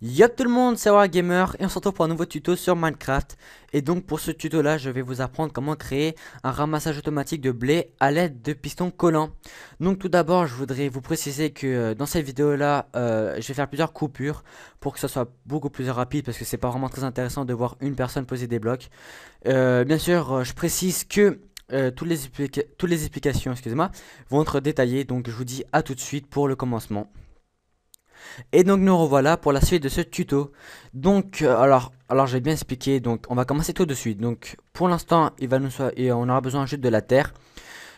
Yop tout le monde, c'est Gamer et on se retrouve pour un nouveau tuto sur Minecraft. Et donc pour ce tuto là, je vais vous apprendre comment créer un ramassage automatique de blé à l'aide de pistons collants. Donc tout d'abord, je voudrais vous préciser que euh, dans cette vidéo là, euh, je vais faire plusieurs coupures pour que ça soit beaucoup plus rapide parce que c'est pas vraiment très intéressant de voir une personne poser des blocs. Euh, bien sûr, je précise que toutes, les toutes les explications excusez-moi, vont être détaillées, donc je vous dis à tout de suite pour le commencement. Et donc nous revoilà pour la suite de ce tuto. Donc euh, alors j'ai bien expliqué donc on va commencer tout de suite. Donc pour l'instant il va nous on aura besoin juste de la terre.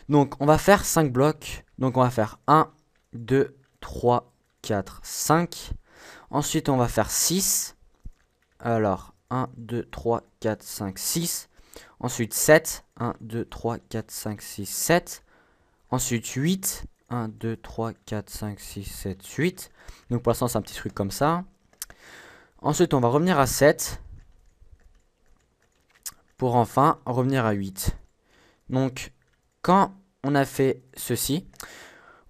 Donc on va faire 5 blocs. Donc on va faire 1 2 3 4 5. Ensuite on va faire 6. Alors 1 2 3 4 5 6. Ensuite 7 1 2 3 4 5 6 7. Ensuite 8 1, 2, 3, 4, 5, 6, 7, 8. Donc pour l'instant, c'est un petit truc comme ça. Ensuite, on va revenir à 7. Pour enfin revenir à 8. Donc, quand on a fait ceci,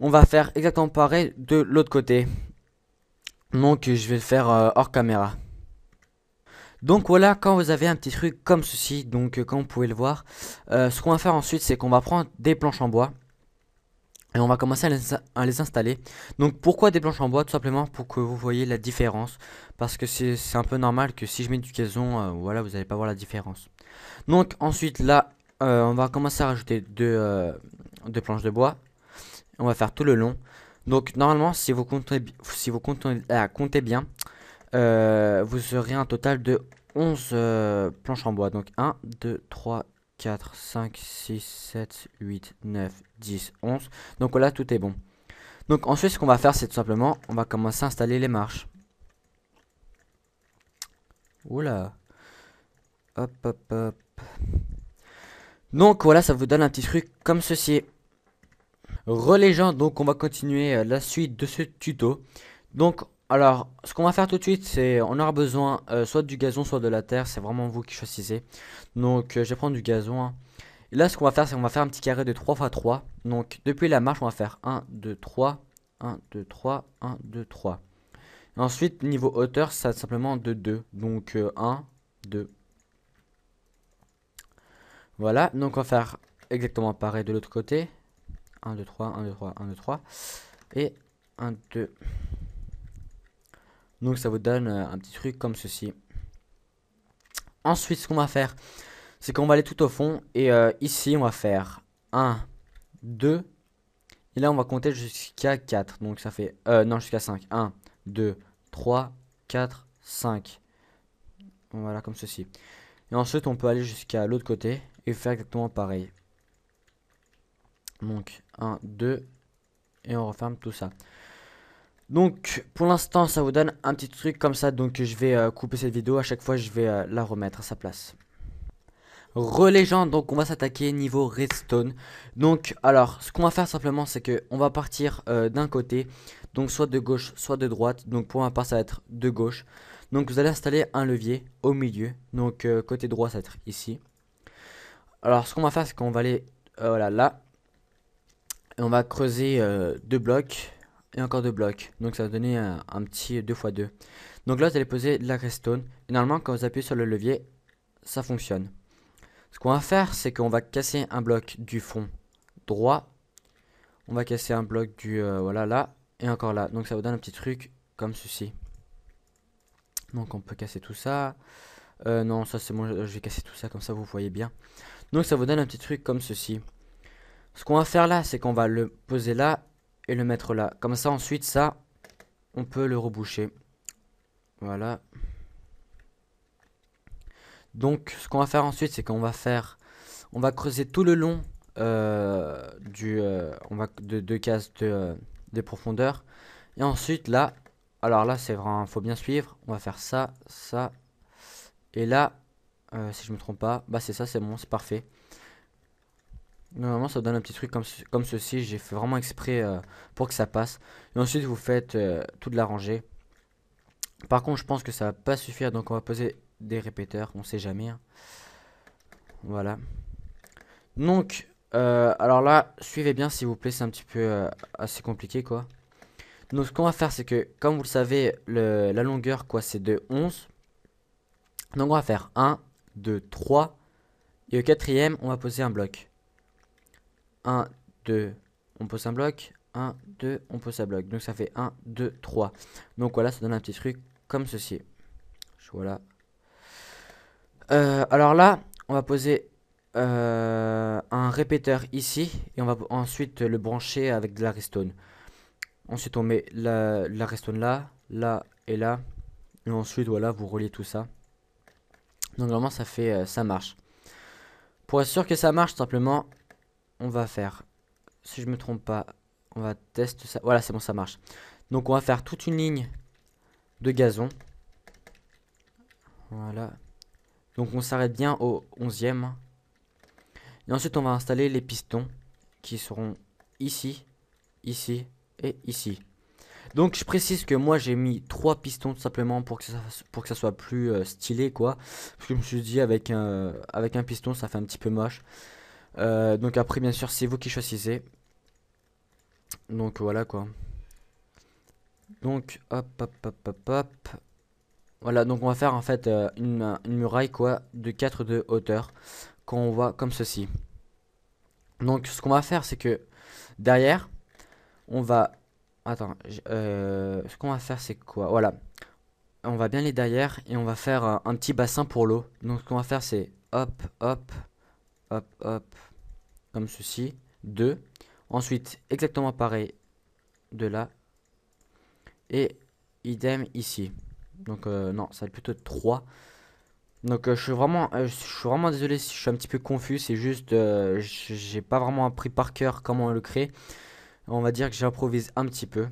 on va faire exactement pareil de l'autre côté. Donc, je vais le faire euh, hors caméra. Donc voilà, quand vous avez un petit truc comme ceci, donc euh, comme vous pouvez le voir, euh, ce qu'on va faire ensuite, c'est qu'on va prendre des planches en bois. Et on va commencer à les, installer. Donc pourquoi des planches en bois Tout simplement pour que vous voyez la différence. Parce que c'est un peu normal que si je mets du caison, euh, voilà, vous n'allez pas voir la différence. Donc ensuite là, euh, on va commencer à rajouter deux, euh, deux, planches de bois. On va faire tout le long. Donc normalement, si vous comptez, si vous comptez, ah, comptez bien, vous aurez un total de 11 planches en bois. Donc 1, 2, 3, 4, 5, 6, 7, 8, 9, 10, 11. Donc voilà, tout est bon. Donc ensuite, ce qu'on va faire, c'est tout simplement, on va commencer à installer les marches. Oula. Hop, hop, hop. Donc voilà, ça vous donne un petit truc comme ceci. Relégeant, donc on va continuer euh, la suite de ce tuto. Donc alors, ce qu'on va faire tout de suite, c'est on aura besoin euh, soit du gazon, soit de la terre. C'est vraiment vous qui choisissez. Donc, euh, je vais prendre du gazon. Hein. Et là, ce qu'on va faire, c'est qu'on va faire un petit carré de 3 x 3. Donc, depuis la marche, on va faire 1, 2, 3, 1, 2, 3, 1, 2, 3. ensuite, niveau hauteur, ça simplement de 2. Donc, 1, euh, 2. Voilà, donc on va faire exactement pareil de l'autre côté. 1, 2, 3, 1, 2, 3, 1, 2, 3. Et 1, 2... Donc ça vous donne euh, un petit truc comme ceci. Ensuite, ce qu'on va faire, c'est qu'on va aller tout au fond. Et euh, ici, on va faire 1, 2. Et là, on va compter jusqu'à 4. Donc ça fait... Euh, non, jusqu'à 5. 1, 2, 3, 4, 5. Voilà, comme ceci. Et ensuite, on peut aller jusqu'à l'autre côté et faire exactement pareil. Donc, 1, 2, et on referme tout ça. Donc pour l'instant ça vous donne un petit truc comme ça donc je vais euh, couper cette vidéo à chaque fois je vais euh, la remettre à sa place. Relégende donc on va s'attaquer niveau redstone. Donc alors ce qu'on va faire simplement c'est que on va partir euh, d'un côté donc soit de gauche soit de droite donc pour ma part ça va être de gauche. Donc vous allez installer un levier au milieu donc côté droit ça va être ici. Alors ce qu'on va faire c'est qu'on va aller voilà là et on va creuser deux blocs et encore deux blocs. Donc ça va donner un, petit 2x2. Donc là, vous allez poser de la redstone. Et normalement, quand vous appuyez sur le levier, ça fonctionne. Ce qu'on va faire, c'est qu'on va casser un bloc du fond droit. On va casser un bloc du... Euh, voilà, là. Et encore là. Donc ça vous donne un petit truc comme ceci. Donc on peut casser tout ça. Euh, non, ça c'est bon, je vais casser tout ça comme ça vous voyez bien. Donc ça vous donne un petit truc comme ceci. Ce qu'on va faire là, c'est qu'on va le poser là et le mettre là. Comme ça, ensuite, ça, on peut le reboucher. Voilà. Donc, ce qu'on va faire ensuite, c'est qu'on va faire... On va creuser tout le long euh, du, euh, on va de deux cases de, de, euh, profondeur. Et ensuite, là, alors là, c'est vraiment, faut bien suivre. On va faire ça, ça. Et là, si je me trompe pas, bah c'est ça, c'est bon, c'est parfait. Normalement, ça donne un petit truc comme, comme ceci. J'ai fait vraiment exprès euh, pour que ça passe. Et ensuite, vous faites tout euh, toute la rangée. Par contre, je pense que ça va pas suffire. Donc, on va poser des répéteurs. On sait jamais. Hein. Voilà. Donc, euh, alors là, suivez bien, s'il vous plaît. C'est un petit peu assez compliqué, quoi. Donc, ce qu'on va faire, c'est que, comme vous le savez, le, la longueur, quoi, c'est de 11. Donc, on va faire 1, 2, 3. Et au quatrième, on va poser un bloc. 1, 2, on pose un bloc. 1, 2, on pose un bloc. Donc ça fait 1, 2, 3. Donc voilà, ça donne un petit truc comme ceci. Voilà. Euh, alors là, on va poser euh, un répéteur ici. Et on va ensuite le brancher avec de la restone. Ensuite, on met la, la restone là, là et là. Et ensuite, voilà, vous reliez tout ça. Donc normalement, ça fait, euh, ça marche. Pour être sûr que ça marche, simplement, on va faire, si je me trompe pas, on va tester ça. Voilà, c'est bon, ça marche. Donc on va faire toute une ligne de gazon. Voilà. Donc on s'arrête bien au 11e. Et ensuite on va installer les pistons qui seront ici, ici et ici. Donc je précise que moi j'ai mis trois pistons tout simplement pour que ça, pour que soit plus euh, stylé quoi. Parce que je me suis dit avec un, avec un piston ça fait un petit peu moche. Euh, donc après, bien sûr, c'est vous qui choisissez. Donc voilà quoi. Donc hop, hop, hop, hop, hop. Voilà, donc on va faire en fait euh, une, muraille quoi de 4 de hauteur qu'on voit comme ceci. Donc ce qu'on va faire c'est que derrière on va... Attends, euh, ce qu'on va faire c'est quoi Voilà, on va bien aller derrière et on va faire un petit bassin pour l'eau. Donc ce qu'on va faire c'est hop, hop, hop, hop, comme ceci, 2. Ensuite, exactement pareil de là. Et idem ici. Donc euh, non, ça va être plutôt 3. Donc euh, je suis vraiment euh, je suis vraiment désolé si je suis un petit peu confus, c'est juste j'ai pas vraiment appris par cœur comment le créer. On va dire que j'improvise un petit peu.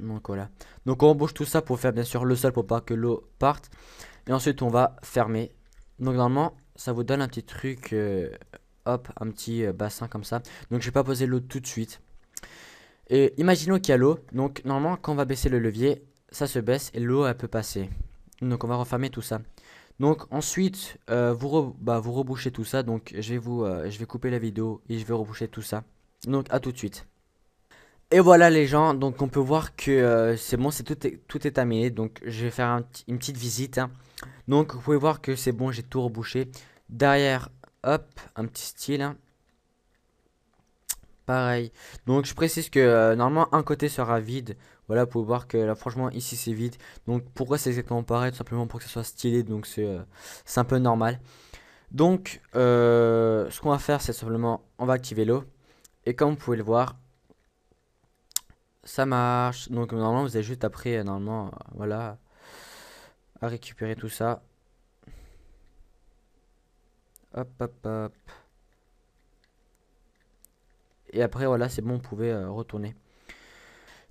Donc voilà. Donc on bouge tout ça pour faire bien sûr le sol pour pas que l'eau parte. Et ensuite on va fermer donc normalement, ça vous donne un petit truc, euh, hop, un petit euh, bassin comme ça. Donc je vais pas poser l'eau tout de suite. Et imaginons qu'il y a l'eau. Donc normalement, quand on va baisser le levier, ça se baisse et l'eau, elle peut passer. Donc on va refermer tout ça. Donc ensuite, euh, vous, bah, vous rebouchez tout ça. Donc je vais, vous, je vais couper la vidéo et je vais reboucher tout ça. Donc à tout de suite. Et voilà les gens, donc on peut voir que c'est bon, c'est tout est, tout est terminé. Donc je vais faire une petite visite. Hein. Donc vous pouvez voir que c'est bon, j'ai tout rebouché. Derrière, hop, un petit style. Hein. Pareil. Donc je précise que euh, normalement un côté sera vide. Voilà, vous pouvez voir que là franchement ici c'est vide. Donc pourquoi c'est exactement pareil Tout simplement pour que ça soit stylé. Donc c'est euh, un peu normal. Donc euh, ce qu'on va faire c'est simplement on va activer l'eau. Et comme vous pouvez le voir, ça marche. Donc normalement vous avez juste après, normalement, voilà, à récupérer tout ça. Hop, hop, hop. Et après, voilà, c'est bon, on pouvait euh, retourner.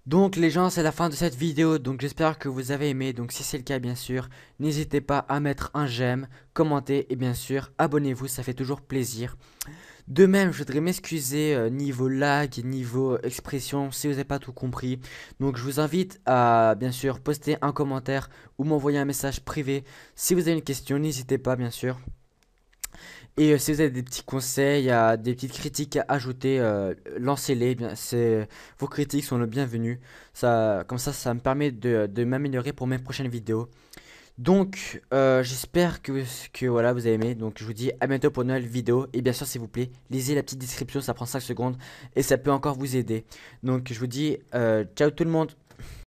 Donc les gens c'est la fin de cette vidéo donc j'espère que vous avez aimé donc si c'est le cas bien sûr n'hésitez pas à mettre un j'aime, commenter et bien sûr abonnez-vous ça fait toujours plaisir. De même je voudrais m'excuser euh, niveau lag, niveau expression si vous n'avez pas tout compris donc je vous invite à bien sûr poster un commentaire ou m'envoyer un message privé si vous avez une question n'hésitez pas bien sûr. Et euh, si vous avez des petits conseils, des petites critiques à ajouter, euh, lancez-les. Eh vos critiques sont le bienvenu. Ça, comme ça, ça me permet de, m'améliorer pour mes prochaines vidéos. Donc, euh, j'espère que, que voilà, vous avez aimé. Donc, je vous dis à bientôt pour une nouvelle vidéo. Et bien sûr, s'il vous plaît, lisez la petite description, ça prend 5 secondes et ça peut encore vous aider. Donc, je vous dis ciao tout le monde.